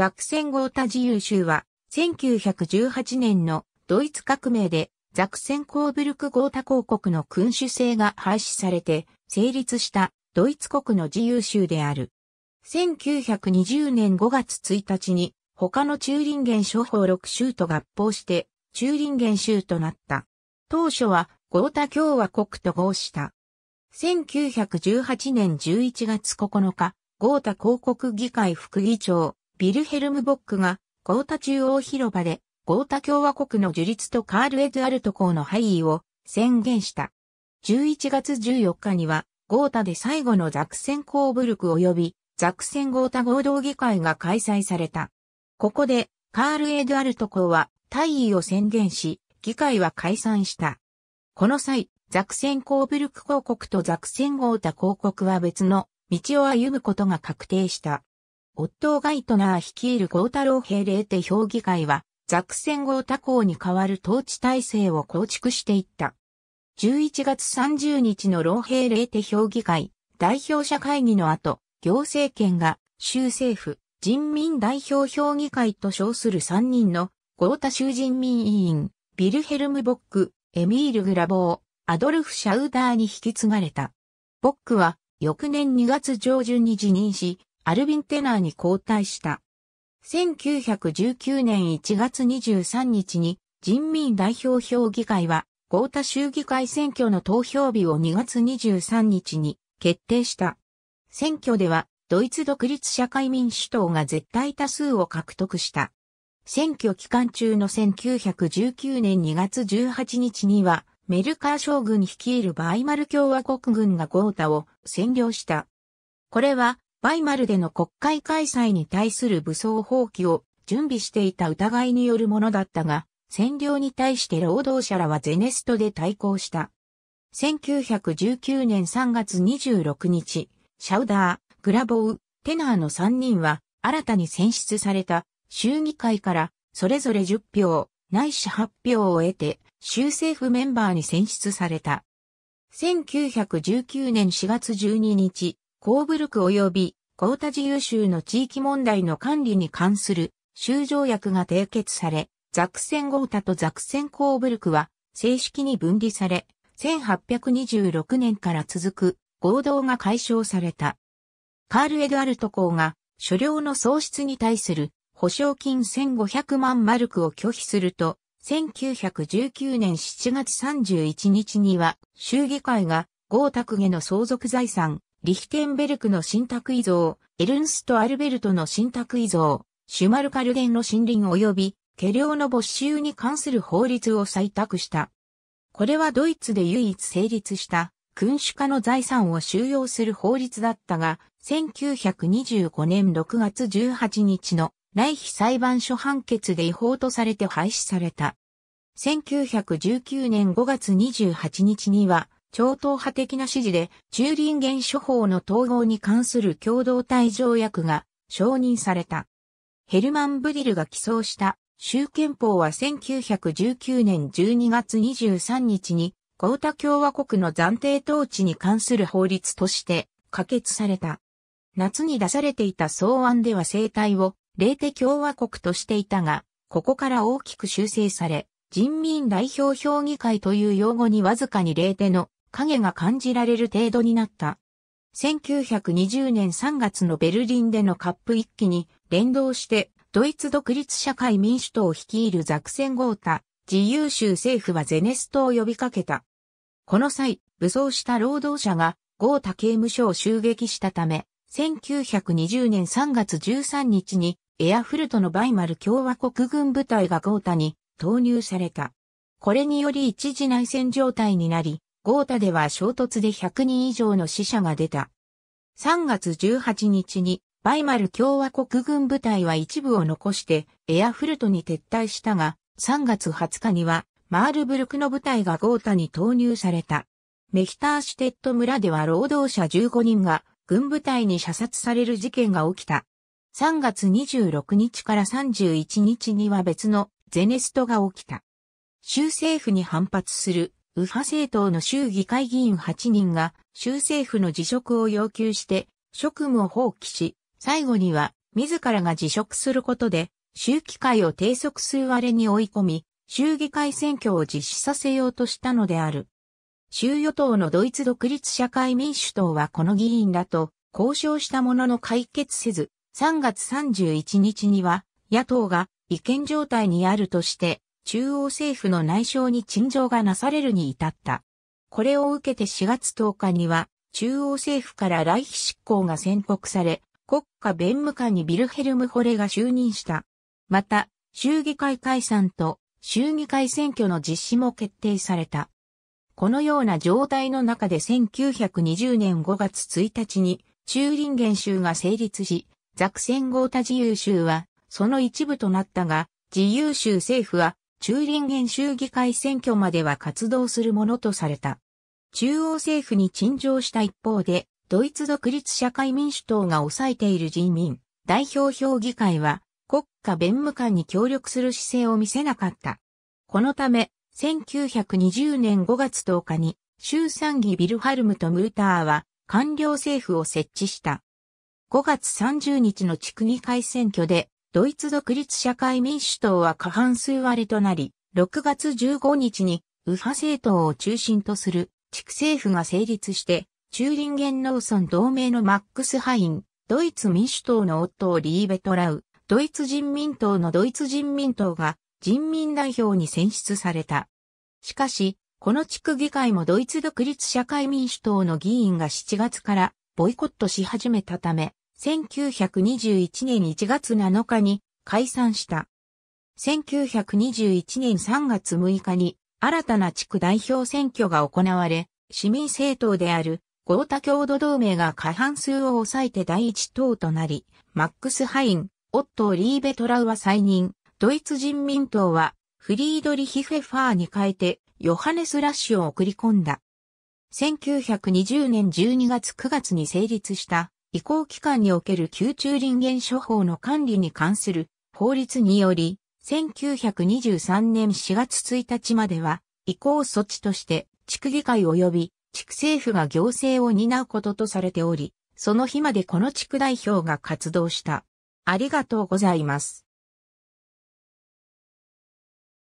ザクセンゴータ自由州は、1918年のドイツ革命でザクセンコーブルクゴータ公国の君主制が廃止されて成立したドイツ国の自由州である。1920年5月1日に他のチューリンゲン諸法6州と合併してチューリンゲン州となった。当初はゴータ共和国と合した。1918年11月9日、ゴータ公国議会副議長、ビルヘルム・ボックが、ゴータ中央広場で、ゴータ共和国の樹立とカール・エドゥアルト公の廃位を宣言した。11月14日には、ゴータで最後のザクセンコーブルク及び、ザクセンゴータ合同議会が開催された。ここで、カール・エドゥアルト公は、退位を宣言し、議会は解散した。この際、ザクセンコーブルク公国とザクセンゴータ公国は別の道を歩むことが確定した。オットー・ガイトナー率いる豪太郎兵令手評議会は、ザクセン豪太公に代わる統治体制を構築していった。11月30日の老兵令手評議会、代表者会議の後、行政権が州政府、人民代表評議会と称する3人の、豪太州人民委員、ビルヘルム・ボック、エミール・グラボー、アドルフ・シャウダーに引き継がれた。ボックは、翌年2月上旬に辞任し、アルビン・テナーに交代した。1919年1月23日に人民代表評議会は、豪太州議会選挙の投票日を2月23日に決定した。選挙では、ドイツ独立社会民主党が絶対多数を獲得した。選挙期間中の1919年2月18日には、メルカー将軍率いるバイマル共和国軍がゴータを占領した。これはバイマルでの国会開催に対する武装放棄を準備していた疑いによるものだったが、占領に対して労働者らはゼネストで対抗した。1919年3月26日、シャウダー、グラボウ、テナーの3人は新たに選出された衆議会からそれぞれ10票、ないし8票を得て州政府メンバーに選出された。1919年4月12日、コーブルク及びータ自由州の地域問題の管理に関する州条約が締結され、ザクセン・ゴータとザクセン・コーブルクは正式に分離され、1826年から続く合同が解消された。カール・エドアルト公が所領の喪失に対する保証金1500万マルクを拒否すると、1919年7月31日には、州議会が豪卓下の相続財産リヒテンベルクの信託遺像、エルンスト・アルベルトの信託遺像、シュマルカルデンの森林及び、家領の没収に関する法律を採択した。これはドイツで唯一成立した君主家の財産を収容する法律だったが、1925年6月18日の来日裁判所判決で違法とされて廃止された。1919年5月28日には、超党派的な指示で、中林原処方の統合に関する共同体条約が承認された。ヘルマン・ブディルが起草した州憲法は1919年12月23日に、コータ共和国の暫定統治に関する法律として可決された。夏に出されていた草案では生態を霊的共和国としていたが、ここから大きく修正され、人民代表評議会という用語にわずかに霊帝の影が感じられる程度になった。1920年3月のベルリンでのカップ一揆に連動してドイツ独立社会民主党を率いるザクセンゴータ自由州政府はゼネストを呼びかけた。この際、武装した労働者がゴータ刑務所を襲撃したため、1920年3月13日にエアフルトのバイマル共和国軍部隊がゴータに投入された。これにより一時内戦状態になり、ゴータでは衝突で100人以上の死者が出た。3月18日にバイマル共和国軍部隊は一部を残してエアフルトに撤退したが、3月20日にはマールブルクの部隊がゴータに投入された。メヒターシュテット村では労働者15人が軍部隊に射殺される事件が起きた。3月26日から31日には別のゼネストが起きた。州政府に反発する右派政党の衆議会議員8人が州政府の辞職を要求して職務を放棄し、最後には自らが辞職することで州議会を低速数割れに追い込み、州議会選挙を実施させようとしたのである。州与党のドイツ独立社会民主党はこの議員らと交渉したものの解決せず、3月31日には野党が違憲状態にあるとして中央政府の内省に陳情がなされるに至った。これを受けて4月10日には、中央政府から来費執行が宣告され、国家弁務官にビルヘルム・ホレが就任した。また、衆議会解散と衆議会選挙の実施も決定された。このような状態の中で1920年5月1日に中林元州が成立し、ザクセンゴータ自由州はその一部となったが、自由州政府はチューリンゲン州議会選挙までは活動するものとされた。中央政府に陳情した一方で、ドイツ独立社会民主党が抑えている人民代表評議会は国家弁務官に協力する姿勢を見せなかった。このため、1920年5月10日に州参議ビルハルムとムーターは官僚政府を設置した。5月30日の地区議会選挙でドイツ独立社会民主党は過半数割れとなり、6月15日に右派政党を中心とする地区政府が成立して、中林元農村同盟のマックス・ハイン、ドイツ民主党の夫をリーベトラウ、ドイツ人民党のドイツ人民党が人民代表に選出された。しかし、この地区議会もドイツ独立社会民主党の議員が7月からボイコットし始めたため、1921年1月7日に解散した。1921年3月6日に新たな地区代表選挙が行われ、市民政党である豪太郷土同盟が過半数を抑えて第一党となり、マックス・ハイン、オットー・リーベトラウは再任、ドイツ人民党はフリードリヒ・フェファーに変えてヨハネス・ラッシュを送り込んだ。1920年12月9月に成立した移行期間における宮中林言処方の管理に関する法律により、1923年4月1日までは、移行措置として、地区議会及び地区政府が行政を担うこととされており、その日までこの地区代表が活動した。ありがとうございます。